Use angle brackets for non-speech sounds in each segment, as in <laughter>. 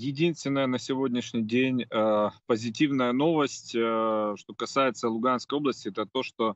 Единственная на сегодняшний день э, позитивная новость, э, что касается Луганской области, это то, что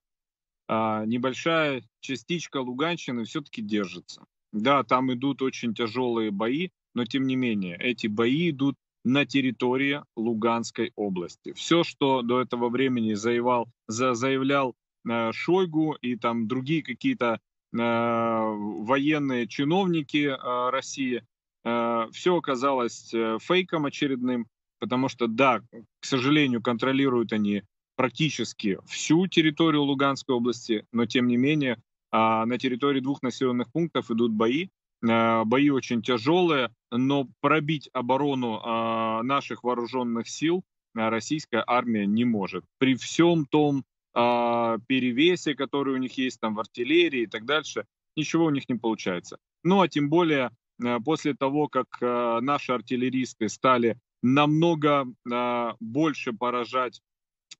э, небольшая частичка Луганщины все-таки держится. Да, там идут очень тяжелые бои, но тем не менее эти бои идут на территории Луганской области. Все, что до этого времени заявал, за, заявлял э, Шойгу и там другие какие-то э, военные чиновники э, России – Э, все оказалось э, фейком очередным, потому что, да, к сожалению, контролируют они практически всю территорию Луганской области, но тем не менее а, на территории двух населенных пунктов идут бои. Э, бои очень тяжелые, но пробить оборону а, наших вооруженных сил российская армия не может. При всем том а, перевесе, который у них есть там в артиллерии и так дальше, ничего у них не получается. Ну а тем более Э, после того, как э, наши артиллеристы стали намного э, больше поражать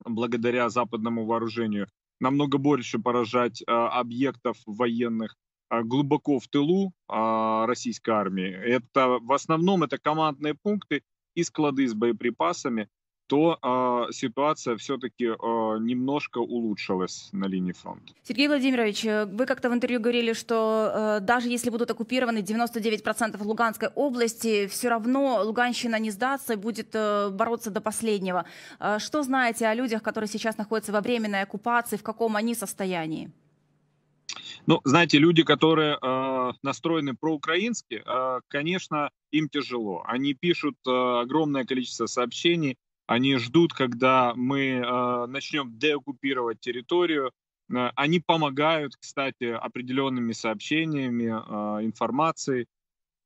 благодаря западному вооружению, намного больше поражать объектов военных глубоко в тылу российской армии. Это в основном это командные пункты и склады с боеприпасами, то э, ситуация все-таки э, а, немножко улучшилась на линии фронта. Сергей Владимирович, э, вы как-то в интервью говорили, что э, даже если будут оккупированы 99% Луганской области, все равно Луганщина не сдастся и будет э, бороться до последнего. Э, что знаете о людях, которые сейчас находятся во временной оккупации, в каком они состоянии? Ну, знаете, люди, которые э, настроены проукраински, э, конечно, им тяжело. Они пишут э, огромное количество сообщений, они ждут, когда мы э, начнем деоккупировать территорию. Э, они помогают, кстати, определенными сообщениями, э, информацией.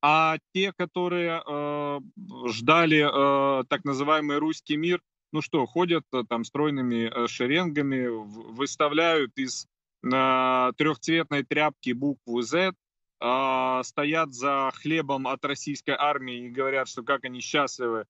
А те, которые э, ждали э, так называемый русский мир, ну что, ходят э, там стройными э, шеренгами, выставляют из э, трехцветной тряпки букву Z, э, стоят за хлебом от российской армии и говорят, что как они счастливы,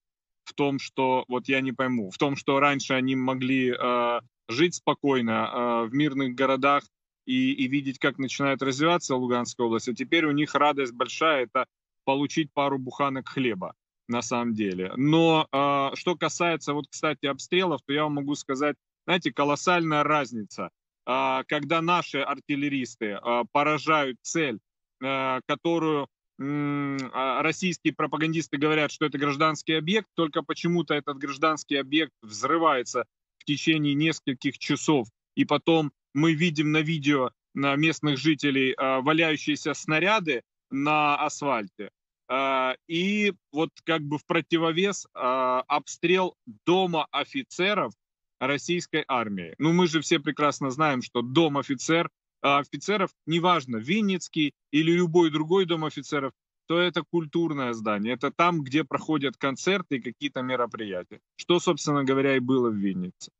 в том, что, вот я не пойму, в том, что раньше они могли э, жить спокойно э, в мирных городах и, и видеть, как начинает развиваться Луганская область, а теперь у них радость большая, это получить пару буханок хлеба на самом деле. Но э, что касается, вот, кстати, обстрелов, то я вам могу сказать, знаете, колоссальная разница, э, когда наши артиллеристы э, поражают цель, э, которую а российские пропагандисты говорят, что это гражданский объект, только почему-то этот гражданский объект взрывается в течение нескольких часов, и потом мы видим на видео на местных жителей а, валяющиеся снаряды на асфальте. А, и вот как бы в противовес обстрел дома офицеров российской армии. Ну мы же все прекрасно знаем, что дом офицер а, офицеров, неважно, Винницкий или любой другой дом офицеров, то это культурное здание. Это там, где проходят концерты и какие-то мероприятия. Что, собственно говоря, и было в Виннице.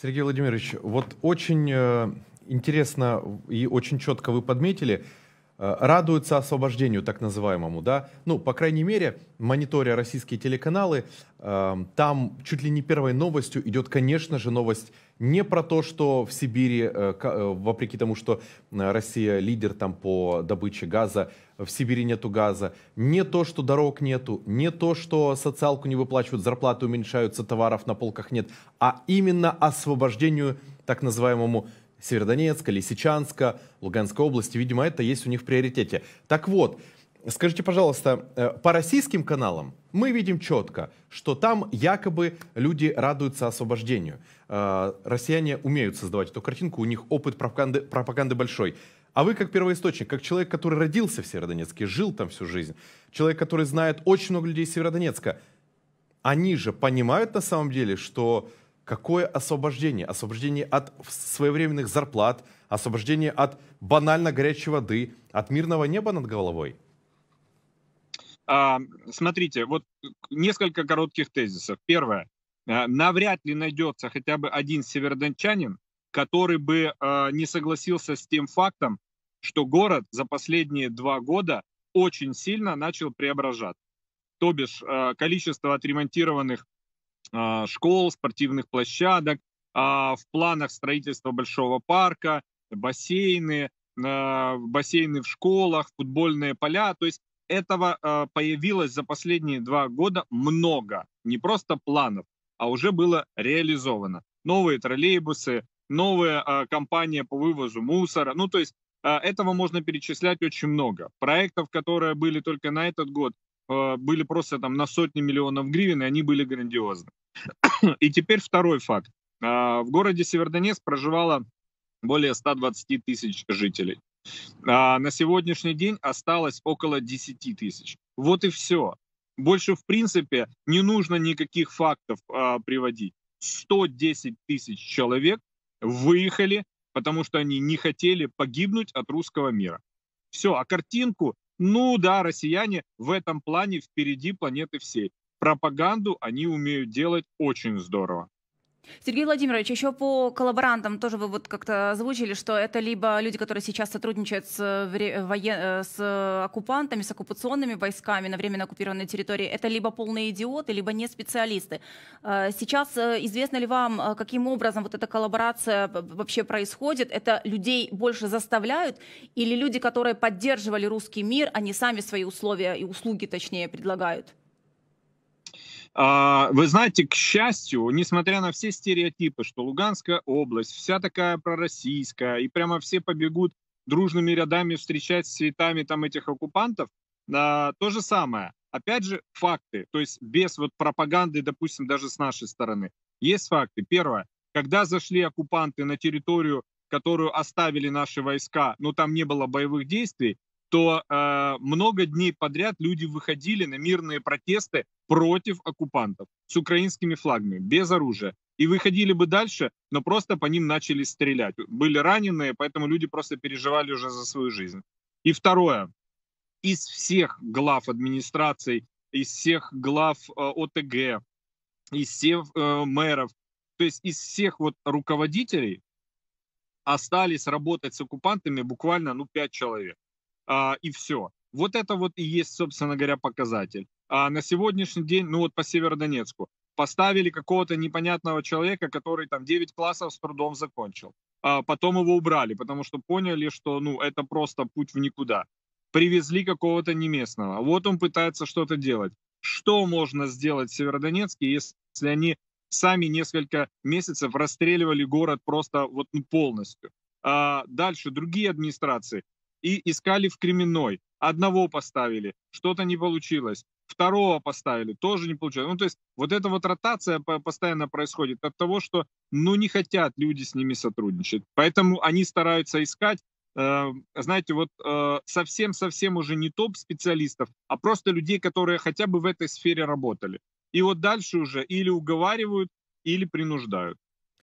Сергей Владимирович, вот очень э, интересно и очень четко вы подметили – Э, радуются освобождению так называемому, да, ну, по крайней мере, мониторя российские телеканалы, э, там чуть ли не первой новостью идет, конечно же, новость не про то, что в Сибири, э, вопреки тому, что Россия лидер там по добыче газа, в Сибири нету газа, не то, что дорог нету, не то, что социалку не выплачивают, зарплаты уменьшаются, товаров на полках нет, а именно освобождению так называемому Северодонецка, Лисичанска, Луганской области. Видимо, это есть у них в приоритете. Так вот, скажите, пожалуйста, э, по российским каналам мы видим четко, что там якобы люди радуются освобождению. Э, россияне умеют создавать эту картинку, у них опыт пропаганды, пропаганды большой. А вы как первоисточник, как человек, который родился в Северодонецке, жил там всю жизнь, человек, который знает очень много людей из Северодонецка, они же понимают на самом деле, что Какое освобождение? Освобождение от своевременных зарплат, освобождение от банально горячей воды, от мирного неба над головой? А, смотрите, вот несколько коротких тезисов. Первое. А, навряд ли найдется хотя бы один северодончанин, который бы э, не согласился с тем фактом, что город за последние два года очень сильно начал преображаться. То бишь а, количество отремонтированных а, школ, спортивных площадок, а, в планах строительства большого парка, бассейны, а, бассейны в школах, футбольные поля. То есть этого появилось за последние два года много. Не просто планов, а уже было реализовано. Новые троллейбусы, новая компания по вывозу мусора. Ну, то есть этого можно перечислять очень много. Проектов, которые были только на этот год, были просто там на сотни миллионов гривен, и они были грандиозны. <coughs> И теперь второй факт. А, в городе Севердонецк проживало более 120 тысяч жителей. А на сегодняшний день осталось около 10 тысяч. Вот и все. Больше, в принципе, не нужно никаких фактов а, приводить. 110 тысяч человек выехали, потому что они не хотели погибнуть от русского мира. Все, а картинку, ну да, россияне в этом плане впереди планеты всей пропаганду они умеют делать очень здорово. Сергей Владимирович, еще по коллаборантам тоже вы вот как-то озвучили, что это либо люди, которые сейчас сотрудничают с, э, э, воен... Э, с оккупантами, с оккупационными войсками на временно оккупированной территории, это либо полные идиоты, либо не специалисты. Сейчас известно ли вам, каким образом вот эта коллаборация вообще происходит? Это людей больше заставляют или люди, которые поддерживали русский мир, они сами свои условия и услуги, точнее, предлагают? А, вы знаете, к счастью, несмотря на все стереотипы, что Луганская область вся такая пророссийская, и прямо все побегут дружными рядами встречать с цветами там этих оккупантов, а, то же самое. Опять же, факты, то есть без вот пропаганды, допустим, даже с нашей стороны. Есть факты. Первое, когда зашли оккупанты на территорию, которую оставили наши войска, но ну, там не было боевых действий, то э, много дней подряд люди выходили на мирные протесты против оккупантов с украинскими флагами, без оружия. И выходили бы дальше, но просто по ним начали стрелять. Были раненые, поэтому люди просто переживали уже за свою жизнь. И второе. Из всех глав администраций, из всех глав э, ОТГ, из всех э, мэров, то есть из всех вот руководителей остались работать с оккупантами буквально ну, 5 человек а, и все. Вот это вот и есть, собственно говоря, показатель. А на сегодняшний день, ну вот по Северодонецку, поставили какого-то непонятного человека, который там 9 классов с трудом закончил. А потом его убрали, потому что поняли, что ну это просто путь в никуда. Привезли какого-то неместного. Вот он пытается что-то делать. Что можно сделать в Северодонецке, если они сами несколько месяцев расстреливали город просто вот ну, полностью? А дальше другие администрации и искали в Кременной. Одного поставили, что-то не получилось. Второго поставили, тоже не получилось. Ну, то есть вот эта вот ротация постоянно происходит от того, что, ну, не хотят люди с ними сотрудничать. Поэтому они стараются искать, э, знаете, вот э, совсем-совсем э, уже не топ-специалистов, а просто людей, которые хотя бы в этой сфере работали. И вот дальше уже или уговаривают, или принуждают.